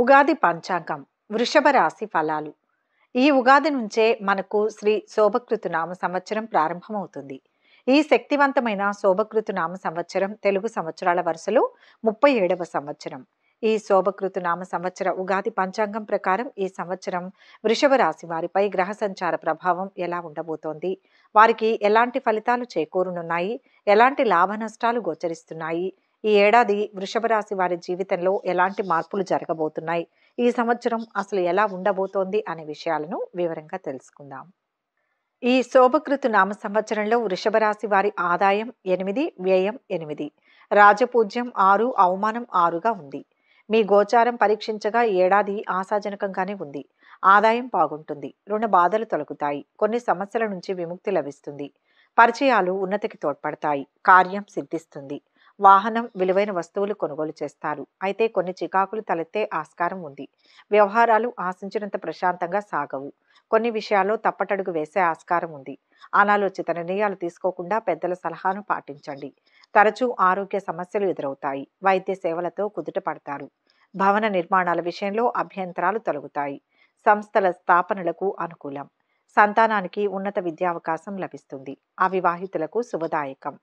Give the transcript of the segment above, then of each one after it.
ఉగాది పంచాంగం వృషభ రాశి ఫలాలు ఈ ఉగాది నుంచే మనకు శ్రీ శోభకృతు నామ సంవత్సరం ప్రారంభమవుతుంది ఈ శక్తివంతమైన శోభకృతు నామ సంవత్సరం తెలుగు సంవత్సరాల వరుసలో ముప్పై ఏడవ సంవత్సరం ఈ శోభకృతు నామ సంవత్సర ఉగాది పంచాంగం ప్రకారం ఈ సంవత్సరం వృషభ రాశి వారిపై గ్రహ సంచార ప్రభావం ఎలా ఉండబోతోంది వారికి ఎలాంటి ఫలితాలు చేకూరునున్నాయి ఎలాంటి లాభ నష్టాలు గోచరిస్తున్నాయి ఈ ఏడాది వృషభ రాశి వారి జీవితంలో ఎలాంటి మార్పులు జరగబోతున్నాయి ఈ సంవత్సరం అసలు ఎలా ఉండబోతోంది అనే విషయాలను వివరంగా తెలుసుకుందాం ఈ శోభకృతు నామ సంవత్సరంలో వృషభ రాశి వారి ఆదాయం ఎనిమిది వ్యయం ఎనిమిది రాజపూజ్యం ఆరు అవమానం ఆరుగా ఉంది మీ గోచారం పరీక్షించగా ఏడాది ఆశాజనకంగానే ఉంది ఆదాయం బాగుంటుంది రుణ బాధలు తొలగుతాయి కొన్ని సమస్యల నుంచి విముక్తి లభిస్తుంది పరిచయాలు ఉన్నతికి తోడ్పడతాయి కార్యం సిద్ధిస్తుంది వాహనం విలువైన వస్తువులు కొనుగోలు చేస్తారు అయితే కొన్ని చికాకులు తలెత్తే ఆస్కారం ఉంది వ్యవహారాలు ఆశించినంత ప్రశాంతంగా సాగవు కొన్ని విషయాల్లో తప్పటడుగు వేసే ఆస్కారం ఉంది అనాలోచిత నిర్ణయాలు తీసుకోకుండా పెద్దల సలహాను పాటించండి తరచూ ఆరోగ్య సమస్యలు ఎదురవుతాయి వైద్య సేవలతో కుదుట పడతారు భవన నిర్మాణాల విషయంలో అభ్యంతరాలు తొలగుతాయి సంస్థల స్థాపనలకు అనుకూలం సంతానానికి ఉన్నత విద్యావకాశం లభిస్తుంది అవివాహితులకు శుభదాయకం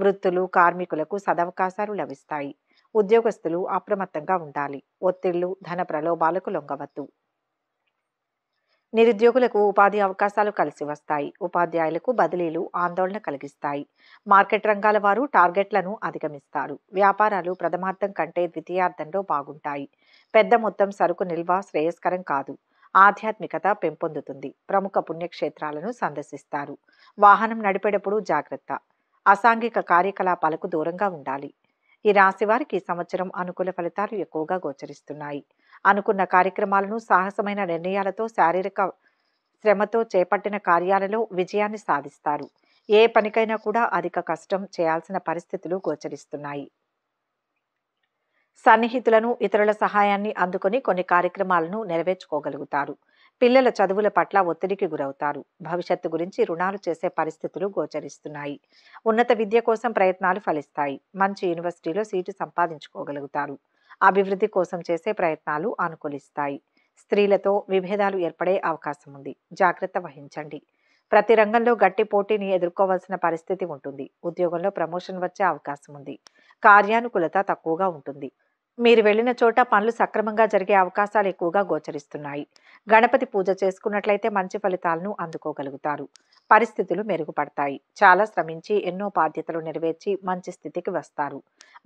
వృత్తులు కార్మికులకు సదవకాశాలు లభిస్తాయి ఉద్యోగస్తులు అప్రమత్తంగా ఉండాలి ఒత్తిళ్లు ధన ప్రలోభాలకు లొంగవద్దు నిరుద్యోగులకు ఉపాధి అవకాశాలు కలిసి వస్తాయి ఉపాధ్యాయులకు బదిలీలు ఆందోళన కలిగిస్తాయి మార్కెట్ రంగాల వారు టార్గెట్లను అధిగమిస్తారు వ్యాపారాలు ప్రథమార్థం కంటే ద్వితీయార్థంలో బాగుంటాయి పెద్ద మొత్తం సరుకు నిల్వ శ్రేయస్కరం కాదు ఆధ్యాత్మికత పెంపొందుతుంది ప్రముఖ పుణ్యక్షేత్రాలను సందర్శిస్తారు వాహనం నడిపేటప్పుడు జాగ్రత్త అసాంఘిక కార్యకలాపాలకు దూరంగా ఉండాలి ఈ రాశివారికి ఈ సంవత్సరం అనుకూల ఫలితాలు ఎక్కువగా గోచరిస్తున్నాయి అనుకున్న కార్యక్రమాలను సాహసమైన నిర్ణయాలతో శారీరక శ్రమతో చేపట్టిన కార్యాలలో విజయాన్ని సాధిస్తారు ఏ పనికైనా కూడా అధిక కష్టం చేయాల్సిన పరిస్థితులు గోచరిస్తున్నాయి సన్నిహితులను ఇతరుల సహాయాన్ని అందుకొని కొన్ని కార్యక్రమాలను నెరవేర్చుకోగలుగుతారు పిల్లల చదువుల పట్ల ఒత్తిడికి గురవుతారు భవిష్యత్తు గురించి రుణాలు చేసే పరిస్థితులు గోచరిస్తున్నాయి ఉన్నత విద్య కోసం ప్రయత్నాలు ఫలిస్తాయి మంచి యూనివర్సిటీలో సీటు సంపాదించుకోగలుగుతారు అభివృద్ధి కోసం చేసే ప్రయత్నాలు అనుకూలిస్తాయి స్త్రీలతో విభేదాలు ఏర్పడే అవకాశం ఉంది జాగ్రత్త వహించండి ప్రతి రంగంలో గట్టి పోటీని ఎదుర్కోవాల్సిన పరిస్థితి ఉంటుంది ఉద్యోగంలో ప్రమోషన్ వచ్చే అవకాశం ఉంది కార్యానుకూలత తక్కువగా ఉంటుంది మీరు వెళ్ళిన చోట పనులు సక్రమంగా జరిగే అవకాశాలు ఎక్కువగా గోచరిస్తున్నాయి గణపతి పూజ చేసుకున్నట్లయితే మంచి ఫలితాలను అందుకోగలుగుతారు పరిస్థితులు మెరుగుపడతాయి చాలా శ్రమించి ఎన్నో బాధ్యతలు నెరవేర్చి మంచి స్థితికి వస్తారు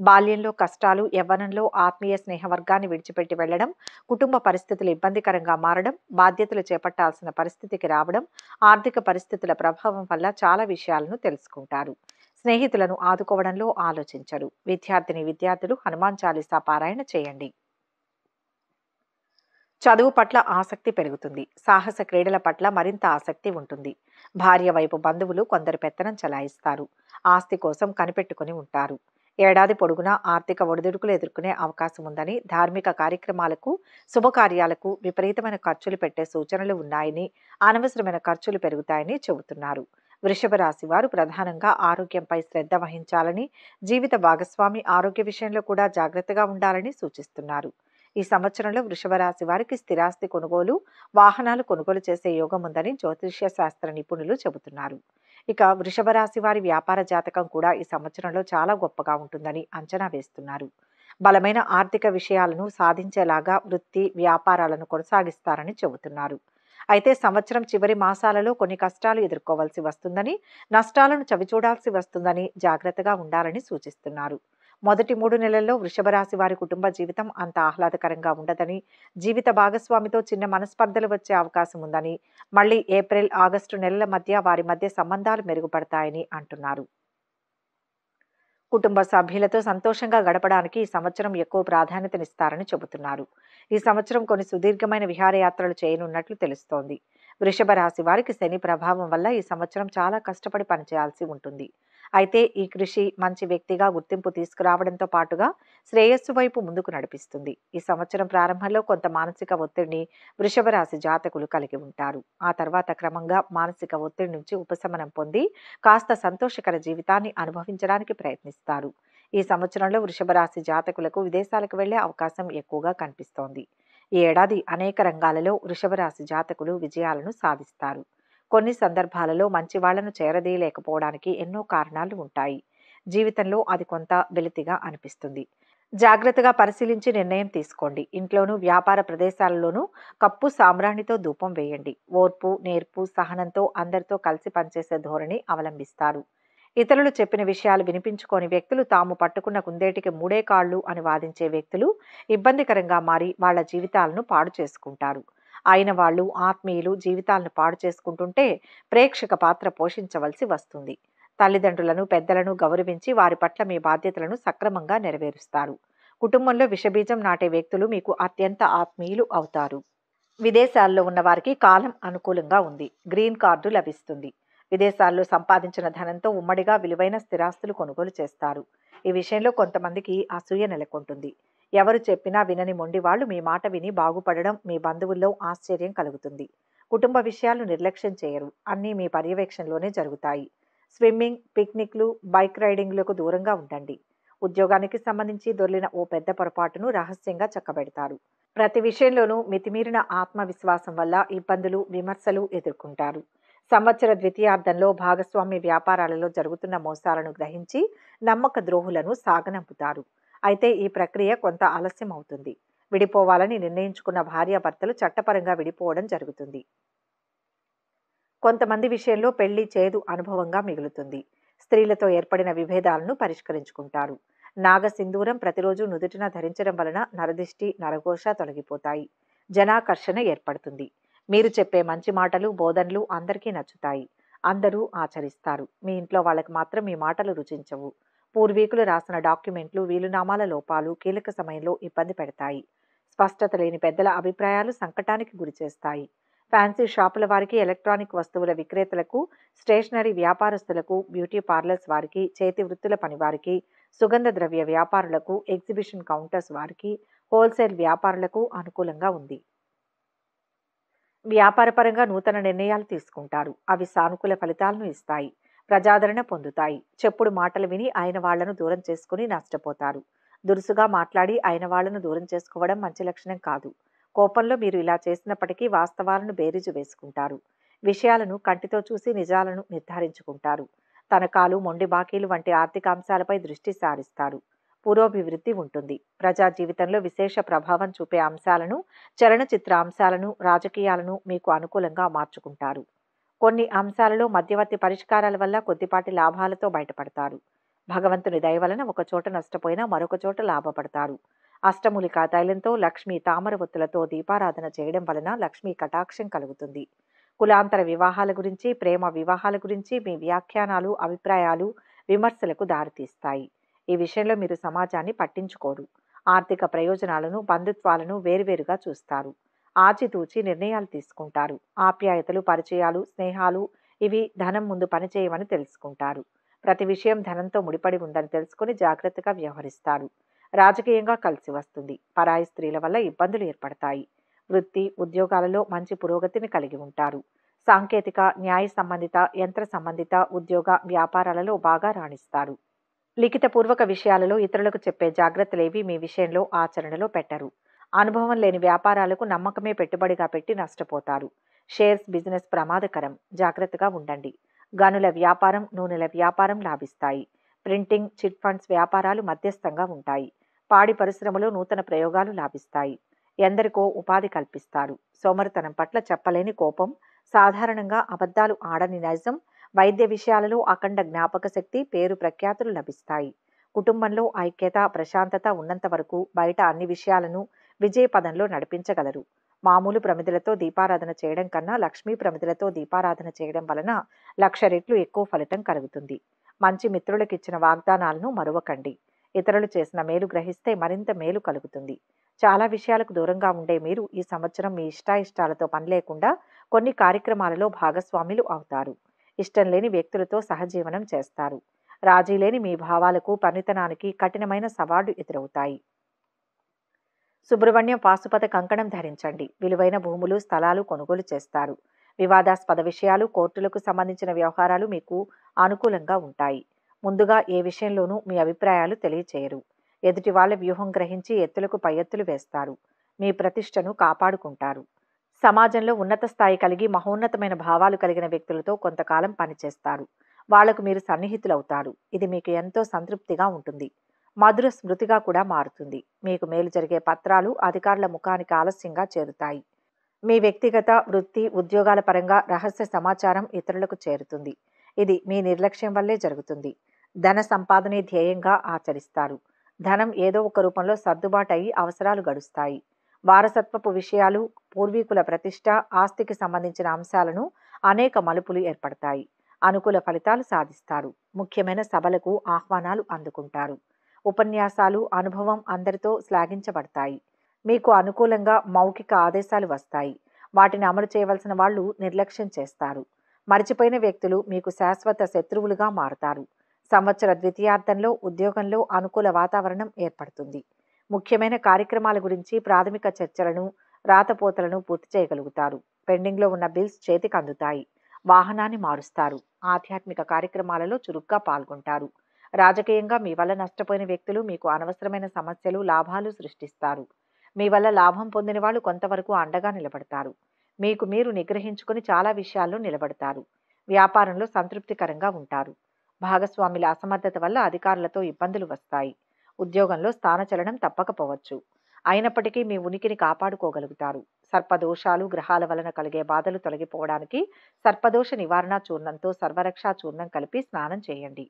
బాల్యంలో కష్టాలు యవ్వనంలో ఆత్మీయ స్నేహవర్గాన్ని విడిచిపెట్టి వెళ్లడం కుటుంబ పరిస్థితులు ఇబ్బందికరంగా మారడం బాధ్యతలు చేపట్టాల్సిన పరిస్థితికి రావడం ఆర్థిక పరిస్థితుల ప్రభావం వల్ల చాలా విషయాలను తెలుసుకుంటారు స్నేహితులను ఆదుకోవడంలో ఆలోచించరు విద్యార్థిని విద్యార్థులు హనుమాన్ చాలీసా పారాయణ చేయండి చదువు పట్ల ఆసక్తి పెరుగుతుంది సాహస క్రీడల పట్ల మరింత ఆసక్తి ఉంటుంది భార్య వైపు బంధువులు కొందరు పెత్తనం చలాయిస్తారు ఆస్తి కోసం కనిపెట్టుకుని ఉంటారు ఏడాది పొడుగునా ఆర్థిక ఒడిదుడుకులు ఎదుర్కొనే అవకాశం ఉందని ధార్మిక కార్యక్రమాలకు శుభకార్యాలకు విపరీతమైన ఖర్చులు పెట్టే సూచనలు ఉన్నాయని అనవసరమైన ఖర్చులు పెరుగుతాయని చెబుతున్నారు వృషభ రాశి వారు ప్రధానంగా ఆరోగ్యంపై శ్రద్ధ వహించాలని జీవిత భాగస్వామి ఆరోగ్య విషయంలో కూడా జాగ్రత్తగా ఉండాలని సూచిస్తున్నారు ఈ సంవత్సరంలో వృషభ రాశి వారికి స్థిరాస్తి కొనుగోలు వాహనాలు కొనుగోలు చేసే యోగం ఉందని జ్యోతిష్య శాస్త్ర నిపుణులు చెబుతున్నారు ఇక వృషభ రాశి వారి వ్యాపార జాతకం కూడా ఈ సంవత్సరంలో చాలా గొప్పగా ఉంటుందని అంచనా వేస్తున్నారు బలమైన ఆర్థిక విషయాలను సాధించేలాగా వృత్తి వ్యాపారాలను కొనసాగిస్తారని చెబుతున్నారు అయితే సంవత్సరం చివరి మాసాలలో కొన్ని కష్టాలు ఎదుర్కోవాల్సి వస్తుందని నష్టాలను చవిచూడాల్సి వస్తుందని జాగ్రత్తగా ఉండాలని సూచిస్తున్నారు మొదటి మూడు నెలల్లో వృషభరాశి వారి కుటుంబ జీవితం అంత ఆహ్లాదకరంగా ఉండదని జీవిత భాగస్వామితో చిన్న మనస్పర్ధలు వచ్చే అవకాశం ఉందని మళ్ళీ ఏప్రిల్ ఆగస్టు నెలల మధ్య వారి మధ్య సంబంధాలు మెరుగుపడతాయని అంటున్నారు కుటుంబ సభ్యులతో సంతోషంగా గడపడానికి ఈ సంవత్సరం ఎక్కువ ప్రాధాన్యతనిస్తారని చెబుతున్నారు ఈ సంవత్సరం కొన్ని సుదీర్ఘమైన విహారయాత్రలు చేయనున్నట్లు తెలుస్తోంది వృషభ రాశి వారికి శని ప్రభావం వల్ల ఈ సంవత్సరం చాలా కష్టపడి పనిచేయాల్సి ఉంటుంది అయితే ఈ కృషి మంచి వ్యక్తిగా గుర్తింపు తీసుకురావడంతో పాటుగా శ్రేయస్సు వైపు ముందుకు నడిపిస్తుంది ఈ సంవత్సరం ప్రారంభంలో కొంత మానసిక ఒత్తిడిని వృషభరాశి జాతకులు కలిగి ఉంటారు ఆ తర్వాత క్రమంగా మానసిక ఒత్తిడి నుంచి ఉపశమనం పొంది కాస్త సంతోషకర జీవితాన్ని అనుభవించడానికి ప్రయత్నిస్తారు ఈ సంవత్సరంలో వృషభరాశి జాతకులకు విదేశాలకు వెళ్లే అవకాశం ఎక్కువగా కనిపిస్తోంది ఈ ఏడాది అనేక రంగాలలో వృషభరాశి జాతకులు విజయాలను సాధిస్తారు కొన్ని సందర్భాలలో మంచి వాళ్లను చేరదీయలేకపోవడానికి ఎన్నో కారణాలు ఉంటాయి జీవితంలో అది కొంత వెలితిగా అనిపిస్తుంది జాగ్రత్తగా పరిశీలించి నిర్ణయం తీసుకోండి ఇంట్లోనూ వ్యాపార ప్రదేశాలలోనూ కప్పు సామ్రాణితో ధూపం వేయండి ఓర్పు నేర్పు సహనంతో అందరితో కలిసి పనిచేసే ధోరణి అవలంబిస్తారు ఇతరులు చెప్పిన విషయాలు వినిపించుకొని వ్యక్తులు తాము పట్టుకున్న కుందేటికి మూడే కాళ్ళు అని వాదించే వ్యక్తులు ఇబ్బందికరంగా మారి వాళ్ల జీవితాలను పాడు చేసుకుంటారు ఆయన వాళ్ళు ఆత్మీయులు జీవితాలను పాడు చేసుకుంటుంటే ప్రేక్షక పాత్ర పోషించవలసి వస్తుంది తల్లిదండ్రులను పెద్దలను గౌరవించి వారి పట్ల మీ బాధ్యతలను సక్రమంగా నెరవేరుస్తారు కుటుంబంలో విషబీజం నాటే వ్యక్తులు మీకు అత్యంత ఆత్మీయులు అవుతారు విదేశాల్లో ఉన్న వారికి కాలం అనుకూలంగా ఉంది గ్రీన్ కార్డు లభిస్తుంది విదేశాల్లో సంపాదించిన ధనంతో ఉమ్మడిగా విలువైన స్థిరాస్తులు కొనుగోలు చేస్తారు ఈ విషయంలో కొంతమందికి అసూయ నెలకొంటుంది ఎవరు చెప్పినా వినని మొండి వాళ్ళు మీ మాట విని బాగుపడడం మీ బంధువుల్లో ఆశ్చర్యం కలుగుతుంది కుటుంబ విషయాలు నిర్లక్ష్యం చేయరు అన్నీ మీ పర్యవేక్షణలోనే జరుగుతాయి స్విమ్మింగ్ పిక్నిక్లు బైక్ రైడింగ్లకు దూరంగా ఉండండి ఉద్యోగానికి సంబంధించి దొరిలిన ఓ పెద్ద పొరపాటును రహస్యంగా చక్కబెడతారు ప్రతి విషయంలోనూ మితిమీరిన ఆత్మవిశ్వాసం వల్ల ఇబ్బందులు విమర్శలు ఎదుర్కొంటారు సంవత్సర ద్వితీయార్థంలో భాగస్వామ్య వ్యాపారాలలో జరుగుతున్న మోసాలను గ్రహించి నమ్మక ద్రోహులను సాగనంపుతారు అయితే ఈ ప్రక్రియ కొంత ఆలస్యం అవుతుంది విడిపోవాలని నిర్ణయించుకున్న భార్యాభర్తలు చట్టపరంగా విడిపోవడం జరుగుతుంది కొంతమంది విషయంలో పెళ్లి చేదు అనుభవంగా మిగులుతుంది స్త్రీలతో ఏర్పడిన విభేదాలను పరిష్కరించుకుంటారు నాగసింధూరం ప్రతిరోజు నుదుటిన ధరించడం వలన నరదిష్టి నరఘోష తొలగిపోతాయి జనాకర్షణ ఏర్పడుతుంది మీరు చెప్పే మంచి మాటలు బోధనలు అందరికీ నచ్చుతాయి అందరూ ఆచరిస్తారు మీ ఇంట్లో వాళ్ళకి మాత్రం మీ మాటలు రుచించవు పూర్వీకులు రాసిన డాక్యుమెంట్లు వీలునామాల లోపాలు కీలక సమయంలో ఇబ్బంది పెడతాయి స్పష్టత లేని పెద్దల అభిప్రాయాలు సంకటానికి గురిచేస్తాయి ఫ్యాన్సీ షాపుల వారికి ఎలక్ట్రానిక్ వస్తువుల విక్రేతలకు స్టేషనరీ వ్యాపారస్తులకు బ్యూటీ పార్లర్స్ వారికి చేతి వృత్తుల పనివారికి సుగంధ ద్రవ్య వ్యాపారులకు ఎగ్జిబిషన్ కౌంటర్స్ వారికి హోల్సేల్ వ్యాపారులకు అనుకూలంగా ఉంది వ్యాపారపరంగా నూతన నిర్ణయాలు తీసుకుంటారు అవి సానుకూల ఫలితాలను ఇస్తాయి ప్రజాదరణ పొందుతాయి చెప్పుడు మాటలు విని ఆయన వాళ్లను దూరం చేసుకుని నష్టపోతారు దురుసుగా మాట్లాడి ఆయన వాళ్లను దూరం చేసుకోవడం మంచి లక్షణం కాదు కోపంలో మీరు ఇలా చేసినప్పటికీ వాస్తవాలను బేరీజు వేసుకుంటారు విషయాలను కంటితో చూసి నిజాలను నిర్ధారించుకుంటారు తనకాలు మొండి బాకీలు వంటి ఆర్థిక అంశాలపై దృష్టి సారిస్తారు పురోభివృద్ధి ఉంటుంది ప్రజా జీవితంలో విశేష ప్రభావం చూపే అంశాలను చలనచిత్ర అంశాలను రాజకీయాలను మీకు అనుకూలంగా మార్చుకుంటారు కొన్ని అంశాలలో మధ్యవర్తి పరిష్కారాల వల్ల కొద్దిపాటి లాభాలతో బయటపడతారు భగవంతుని దయ వలన ఒక చోట నష్టపోయినా మరొక చోట లాభపడతారు అష్టమూలికా తైలంతో లక్ష్మి తామర ఒత్తులతో దీపారాధన చేయడం వలన లక్ష్మీ కటాక్షం కలుగుతుంది కులాంతర వివాహాల గురించి ప్రేమ వివాహాల గురించి మీ వ్యాఖ్యానాలు అభిప్రాయాలు విమర్శలకు దారితీస్తాయి ఈ విషయంలో మీరు సమాజాన్ని పట్టించుకోరు ఆర్థిక ప్రయోజనాలను బంధుత్వాలను వేరువేరుగా చూస్తారు ఆచితూచి నిర్ణయాలు తీసుకుంటారు ఆప్యాయతలు పరిచయాలు స్నేహాలు ఇవి ధనం ముందు పనిచేయమని తెలుసుకుంటారు ప్రతి విషయం ధనంతో ముడిపడి ఉందని తెలుసుకుని జాగ్రత్తగా వ్యవహరిస్తారు రాజకీయంగా కలిసి వస్తుంది పరాయి స్త్రీల వల్ల ఇబ్బందులు ఏర్పడతాయి వృత్తి ఉద్యోగాలలో మంచి పురోగతిని కలిగి ఉంటారు సాంకేతిక న్యాయ సంబంధిత యంత్ర సంబంధిత ఉద్యోగ వ్యాపారాలలో బాగా రాణిస్తారు లిఖితపూర్వక విషయాలలో ఇతరులకు చెప్పే జాగ్రత్తలేవి మీ విషయంలో ఆచరణలో పెట్టరు అనుభవం లేని వ్యాపారాలకు నమ్మకమే పెట్టుబడిగా పెట్టి నష్టపోతారు షేర్స్ బిజినెస్ ప్రమాదకరం జాగ్రత్తగా ఉండండి గనుల వ్యాపారం నూనెల వ్యాపారం లాభిస్తాయి ప్రింటింగ్ చిట్ ఫండ్స్ వ్యాపారాలు మధ్యస్థంగా ఉంటాయి పాడి పరిశ్రమలో నూతన ప్రయోగాలు లాభిస్తాయి ఎందరికో ఉపాధి కల్పిస్తారు సోమరితనం పట్ల చెప్పలేని కోపం సాధారణంగా అబద్ధాలు ఆడని నైజం వైద్య విషయాలలో అఖండ జ్ఞాపక శక్తి పేరు ప్రఖ్యాతులు లభిస్తాయి కుటుంబంలో ఐక్యత ప్రశాంతత ఉన్నంత వరకు బయట అన్ని విషయాలను విజయపదంలో నడిపించగలరు మామూలు ప్రమిదలతో దీపారాధన చేయడం కన్నా లక్ష్మీ ప్రమిదలతో దీపారాధన చేయడం వలన లక్ష రెట్లు ఎక్కువ ఫలితం కలుగుతుంది మంచి మిత్రులకు ఇచ్చిన వాగ్దానాలను మరువకండి ఇతరులు చేసిన మేలు గ్రహిస్తే మరింత మేలు కలుగుతుంది చాలా విషయాలకు దూరంగా ఉండే మీరు ఈ సంవత్సరం మీ ఇష్టాయిష్టాలతో పనిలేకుండా కొన్ని కార్యక్రమాలలో భాగస్వాములు అవుతారు ఇష్టం లేని వ్యక్తులతో సహజీవనం చేస్తారు రాజీ లేని మీ భావాలకు పనితనానికి కఠినమైన సవాళ్లు ఎదురవుతాయి సుబ్రహ్మణ్యం పాశుపత కంకణం ధరించండి విలువైన భూములు స్థలాలు కొనుగోలు చేస్తారు వివాదాస్పద విషయాలు కోర్టులకు సంబంధించిన వ్యవహారాలు మీకు అనుకూలంగా ఉంటాయి ముందుగా ఏ విషయంలోనూ మీ అభిప్రాయాలు తెలియచేయరు ఎదుటి వాళ్ళ వ్యూహం గ్రహించి ఎత్తులకు పై ఎత్తులు వేస్తారు మీ ప్రతిష్టను కాపాడుకుంటారు సమాజంలో ఉన్నత స్థాయి కలిగి మహోన్నతమైన భావాలు కలిగిన వ్యక్తులతో కొంతకాలం పనిచేస్తారు వాళ్లకు మీరు సన్నిహితులవుతారు ఇది మీకు ఎంతో సంతృప్తిగా ఉంటుంది మధుర స్మృతిగా కూడా మారుతుంది మీకు మేలు జరిగే పత్రాలు అధికారుల ముఖానికి ఆలస్యంగా చేరుతాయి మీ వ్యక్తిగత వృత్తి ఉద్యోగాల పరంగా రహస్య సమాచారం ఇతరులకు చేరుతుంది ఇది మీ నిర్లక్ష్యం వల్లే జరుగుతుంది ధన సంపాదనే ధ్యేయంగా ఆచరిస్తారు ధనం ఏదో ఒక రూపంలో సర్దుబాటు అయి అవసరాలు గడుస్తాయి వారసత్వపు విషయాలు పూర్వీకుల ప్రతిష్ట ఆస్తికి సంబంధించిన అంశాలను అనేక మలుపులు ఏర్పడతాయి అనుకూల ఫలితాలు సాధిస్తారు ముఖ్యమైన సభలకు ఆహ్వానాలు అందుకుంటారు ఉపన్యాసాలు అనుభవం అందరితో శ్లాఘించబడతాయి మీకు అనుకూలంగా మౌఖిక ఆదేశాలు వస్తాయి వాటిని అమలు చేయవలసిన వాళ్ళు నిర్లక్ష్యం చేస్తారు మరిచిపోయిన వ్యక్తులు మీకు శాశ్వత శత్రువులుగా మారుతారు సంవత్సర ద్వితీయార్థంలో ఉద్యోగంలో అనుకూల వాతావరణం ఏర్పడుతుంది ముఖ్యమైన కార్యక్రమాల గురించి ప్రాథమిక చర్చలను రాతపోతలను పూర్తి చేయగలుగుతారు పెండింగ్లో ఉన్న బిల్స్ చేతికి అందుతాయి వాహనాన్ని మారుస్తారు ఆధ్యాత్మిక కార్యక్రమాలలో చురుగ్గా పాల్గొంటారు రాజకీయంగా మీ వల్ల నష్టపోయిన వ్యక్తులు మీకు అనవసరమైన సమస్యలు లాభాలు సృష్టిస్తారు మీ వల్ల లాభం పొందిన వాళ్ళు కొంతవరకు అండగా నిలబడతారు మీకు మీరు నిగ్రహించుకుని చాలా విషయాల్లో నిలబడతారు వ్యాపారంలో సంతృప్తికరంగా ఉంటారు భాగస్వాముల అసమర్థత వల్ల అధికారులతో ఇబ్బందులు వస్తాయి ఉద్యోగంలో స్థానచలనం తప్పకపోవచ్చు అయినప్పటికీ మీ ఉనికిని కాపాడుకోగలుగుతారు సర్పదోషాలు గ్రహాల వలన కలిగే బాధలు తొలగిపోవడానికి సర్పదోష నివారణ చూర్ణంతో సర్వరక్షా చూర్ణం కలిపి స్నానం చేయండి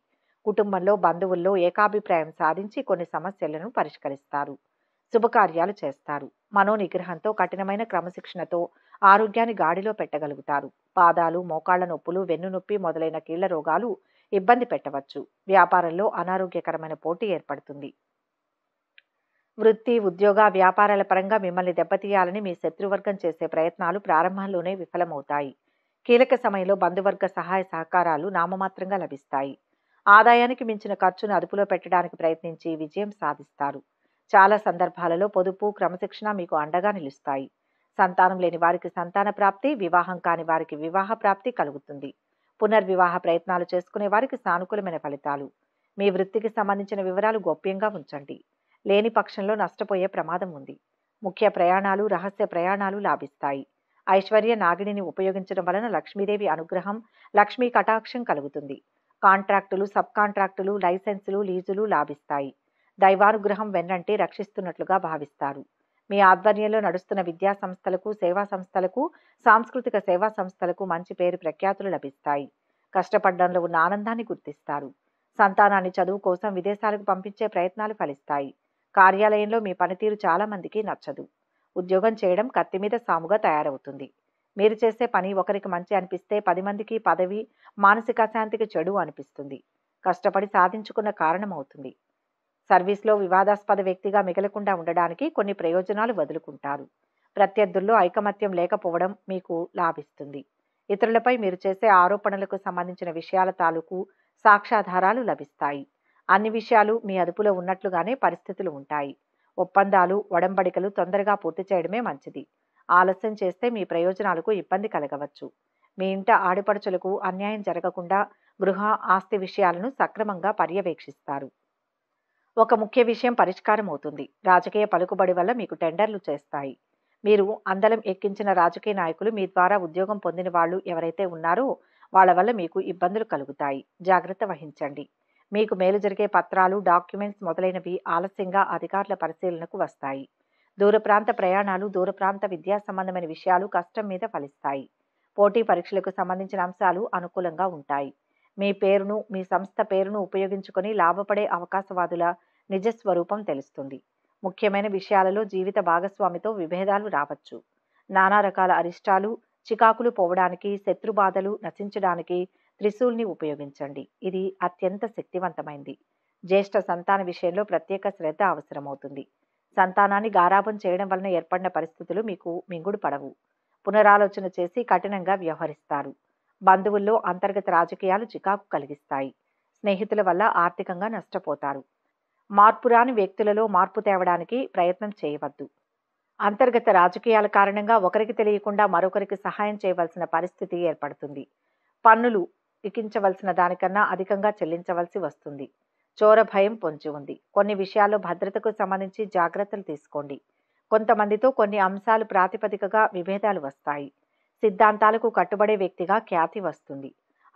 కుటుంబంలో బంధువుల్లో ఏకాభిప్రాయం సాధించి కొన్ని సమస్యలను పరిష్కరిస్తారు శుభకార్యాలు చేస్తారు మనోనిగ్రహంతో కఠినమైన క్రమశిక్షణతో ఆరోగ్యాన్ని గాడిలో పెట్టగలుగుతారు పాదాలు మోకాళ్ల నొప్పులు వెన్ను నొప్పి మొదలైన కీళ్ల రోగాలు ఇబ్బంది పెట్టవచ్చు వ్యాపారంలో అనారోగ్యకరమైన పోటీ ఏర్పడుతుంది వృత్తి ఉద్యోగ వ్యాపారాల పరంగా మిమ్మల్ని దెబ్బతీయాలని మీ శత్రువర్గం చేసే ప్రయత్నాలు ప్రారంభంలోనే విఫలమవుతాయి కీలక సమయంలో బంధువర్గ సహాయ సహకారాలు నామమాత్రంగా లభిస్తాయి ఆదాయానికి మించిన ఖర్చును అదుపులో పెట్టడానికి ప్రయత్నించి విజయం సాధిస్తారు చాలా సందర్భాలలో పొదుపు క్రమశిక్షణ మీకు అండగా నిలుస్తాయి సంతానం లేని వారికి సంతాన ప్రాప్తి వివాహం కాని వారికి వివాహ ప్రాప్తి కలుగుతుంది పునర్వివాహ ప్రయత్నాలు చేసుకునే వారికి సానుకూలమైన ఫలితాలు మీ వృత్తికి సంబంధించిన వివరాలు గోప్యంగా ఉంచండి లేని పక్షంలో నష్టపోయే ప్రమాదం ఉంది ముఖ్య ప్రయాణాలు రహస్య ప్రయాణాలు లాభిస్తాయి ఐశ్వర్య నాగిడిని ఉపయోగించడం వలన లక్ష్మీదేవి అనుగ్రహం లక్ష్మీ కటాక్షం కలుగుతుంది కాంట్రాక్టులు సబ్ కాంట్రాక్టులు లైసెన్సులు లీజులు లాభిస్తాయి దైవానుగ్రహం వెన్నంటే రక్షిస్తున్నట్లుగా భావిస్తారు మీ ఆధ్వర్యంలో నడుస్తున్న విద్యా సంస్థలకు సేవా సంస్థలకు సాంస్కృతిక సేవా సంస్థలకు మంచి పేరు ప్రఖ్యాతులు లభిస్తాయి కష్టపడడంలో ఉన్న ఆనందాన్ని గుర్తిస్తారు సంతానాన్ని చదువు కోసం విదేశాలకు పంపించే ప్రయత్నాలు ఫలిస్తాయి కార్యాలయంలో మీ పనితీరు చాలా మందికి నచ్చదు ఉద్యోగం చేయడం కత్తి మీద సాముగా తయారవుతుంది మీరు చేసే పని ఒకరికి మంచి అనిపిస్తే పది మందికి పదవి మానసిక శాంతికి చెడు అనిపిస్తుంది కష్టపడి సాధించుకున్న కారణం అవుతుంది సర్వీస్లో వివాదాస్పద వ్యక్తిగా మిగలకుండా ఉండడానికి కొన్ని ప్రయోజనాలు వదులుకుంటారు ప్రత్యర్థుల్లో ఐకమత్యం లేకపోవడం మీకు లాభిస్తుంది ఇతరులపై మీరు చేసే ఆరోపణలకు సంబంధించిన విషయాల తాలూకు సాక్ష్యాధారాలు లభిస్తాయి అన్ని విషయాలు మీ అదుపులో ఉన్నట్లుగానే పరిస్థితులు ఉంటాయి ఒప్పందాలు ఒడంబడికలు తొందరగా పూర్తి చేయడమే మంచిది ఆలస్యం చేస్తే మీ ప్రయోజనాలకు ఇబ్బంది కలగవచ్చు మీ ఇంట ఆడిపడుచులకు అన్యాయం జరగకుండా గృహ ఆస్తి విషయాలను సక్రమంగా పర్యవేక్షిస్తారు ఒక ముఖ్య విషయం పరిష్కారం అవుతుంది రాజకీయ పలుకుబడి వల్ల మీకు టెండర్లు చేస్తాయి మీరు అందలం ఎక్కించిన రాజకీయ నాయకులు మీ ద్వారా ఉద్యోగం పొందిన వాళ్ళు ఎవరైతే ఉన్నారో వాళ్ళ వల్ల మీకు ఇబ్బందులు కలుగుతాయి జాగ్రత్త వహించండి మీకు మేలు జరిగే పత్రాలు డాక్యుమెంట్స్ మొదలైనవి ఆలస్యంగా అధికారుల పరిశీలనకు వస్తాయి దూర ప్రాంత ప్రయాణాలు దూర ప్రాంత విద్యా సంబంధమైన విషయాలు కష్టం మీద ఫలిస్తాయి పోటీ పరీక్షలకు సంబంధించిన అంశాలు అనుకూలంగా ఉంటాయి మీ పేరును మీ సంస్థ పేరును ఉపయోగించుకొని లాభపడే అవకాశవాదుల నిజస్వరూపం తెలుస్తుంది ముఖ్యమైన విషయాలలో జీవిత భాగస్వామితో విభేదాలు రావచ్చు నానా రకాల అరిష్టాలు చికాకులు పోవడానికి శత్రుబాధలు నశించడానికి త్రిశూల్ని ఉపయోగించండి ఇది అత్యంత శక్తివంతమైంది జ్యేష్ఠ సంతాన విషయంలో ప్రత్యేక శ్రద్ధ అవసరమవుతుంది సంతానాన్ని గారాభం చేయడం వలన ఏర్పడిన పరిస్థితులు మీకు మింగుడు పడవు పునరాలోచన చేసి కఠినంగా వ్యవహరిస్తారు బంధువుల్లో అంతర్గత రాజకీయాలు చికాకు కలిగిస్తాయి స్నేహితుల వల్ల ఆర్థికంగా నష్టపోతారు మార్పురాని వ్యక్తులలో మార్పు తేవడానికి ప్రయత్నం చేయవద్దు అంతర్గత రాజకీయాల కారణంగా ఒకరికి తెలియకుండా మరొకరికి సహాయం చేయవలసిన పరిస్థితి ఏర్పడుతుంది పన్నులు ఇకించవలసిన దానికన్నా అధికంగా చెల్లించవలసి వస్తుంది చోర భయం పొంచి ఉంది కొన్ని విషయాల్లో భద్రతకు సంబంధించి జాగ్రత్తలు తీసుకోండి కొంతమందితో కొన్ని అంశాలు ప్రాతిపదికగా విభేదాలు వస్తాయి సిద్ధాంతాలకు కట్టుబడే వ్యక్తిగా ఖ్యాతి వస్తుంది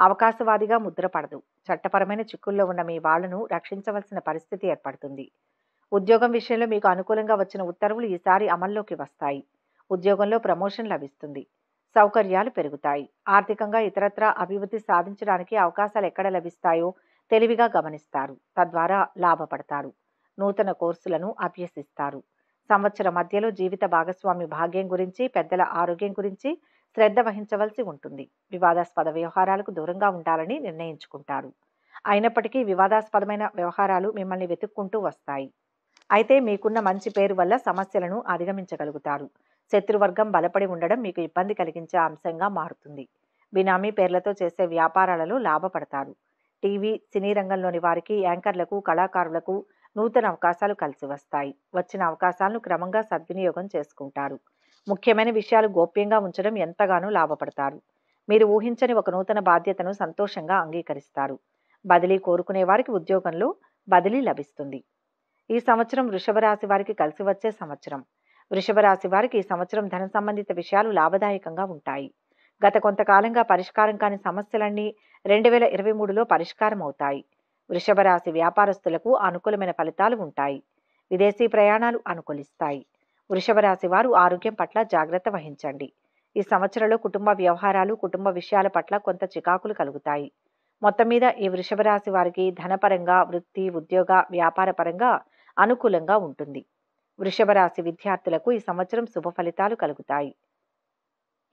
అవకాశవాదిగా ముద్రపడదు చట్టపరమైన చిక్కుల్లో ఉన్న మీ వాళ్లను రక్షించవలసిన పరిస్థితి ఏర్పడుతుంది ఉద్యోగం విషయంలో మీకు అనుకూలంగా వచ్చిన ఉత్తర్వులు ఈసారి అమల్లోకి వస్తాయి ఉద్యోగంలో ప్రమోషన్ లభిస్తుంది సౌకర్యాలు పెరుగుతాయి ఆర్థికంగా ఇతరత్రా అభివృద్ధి సాధించడానికి అవకాశాలు ఎక్కడ లభిస్తాయో తెలివిగా గమనిస్తారు తద్వారా లాభపడతారు నూతన కోర్సులను అభ్యసిస్తారు సంవత్సర మధ్యలో జీవిత భాగస్వామి భాగ్యం గురించి పెద్దల ఆరోగ్యం గురించి శ్రద్ధ వహించవలసి ఉంటుంది వివాదాస్పద వ్యవహారాలకు దూరంగా ఉండాలని నిర్ణయించుకుంటారు అయినప్పటికీ వివాదాస్పదమైన వ్యవహారాలు మిమ్మల్ని వెతుక్కుంటూ వస్తాయి అయితే మీకున్న మంచి పేరు వల్ల సమస్యలను అధిగమించగలుగుతారు శత్రువర్గం బలపడి ఉండడం మీకు ఇబ్బంది కలిగించే అంశంగా మారుతుంది బినామీ పేర్లతో చేసే వ్యాపారాలలో లాభపడతారు టీవీ సినీ రంగంలోని వారికి యాంకర్లకు కళాకారులకు నూతన అవకాశాలు కలిసి వస్తాయి వచ్చిన అవకాశాలను క్రమంగా సద్వినియోగం చేసుకుంటారు ముఖ్యమైన విషయాలు గోప్యంగా ఉంచడం ఎంతగానో లాభపడతారు మీరు ఊహించని ఒక నూతన బాధ్యతను సంతోషంగా అంగీకరిస్తారు బదిలీ కోరుకునే వారికి ఉద్యోగంలో బదిలీ లభిస్తుంది ఈ సంవత్సరం వృషభ రాశి వారికి కలిసి వచ్చే సంవత్సరం వృషభ రాశి వారికి ఈ సంవత్సరం ధన సంబంధిత విషయాలు లాభదాయకంగా ఉంటాయి గత కొంతకాలంగా పరిష్కారం కాని సమస్యలన్నీ రెండు వేల ఇరవై మూడులో పరిష్కారం అవుతాయి వృషభ రాశి వ్యాపారస్తులకు అనుకూలమైన ఫలితాలు ఉంటాయి విదేశీ ప్రయాణాలు అనుకూలిస్తాయి వృషభ రాశి వారు ఆరోగ్యం పట్ల జాగ్రత్త వహించండి ఈ సంవత్సరంలో కుటుంబ వ్యవహారాలు కుటుంబ విషయాల పట్ల కొంత చికాకులు కలుగుతాయి మొత్తం మీద ఈ వృషభ రాశి వారికి ధనపరంగా వృత్తి ఉద్యోగ వ్యాపార పరంగా అనుకూలంగా ఉంటుంది వృషభ రాశి విద్యార్థులకు ఈ సంవత్సరం శుభ ఫలితాలు కలుగుతాయి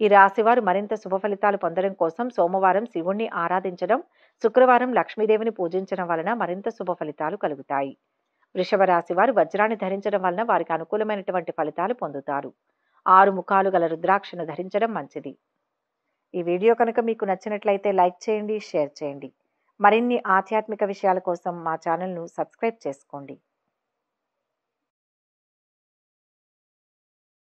ఈ రాశివారు మరింత శుభ ఫలితాలు పొందడం కోసం సోమవారం శివుణ్ణి ఆరాధించడం శుక్రవారం లక్ష్మీదేవిని పూజించడం వలన మరింత శుభ ఫలితాలు కలుగుతాయి వృషభ రాశి వారు వజ్రాన్ని ధరించడం వలన వారికి అనుకూలమైనటువంటి ఫలితాలు పొందుతారు ఆరు ముఖాలు గల రుద్రాక్షను ధరించడం మంచిది ఈ వీడియో కనుక మీకు నచ్చినట్లయితే లైక్ చేయండి షేర్ చేయండి మరిన్ని ఆధ్యాత్మిక విషయాల కోసం మా ఛానల్ను సబ్స్క్రైబ్ చేసుకోండి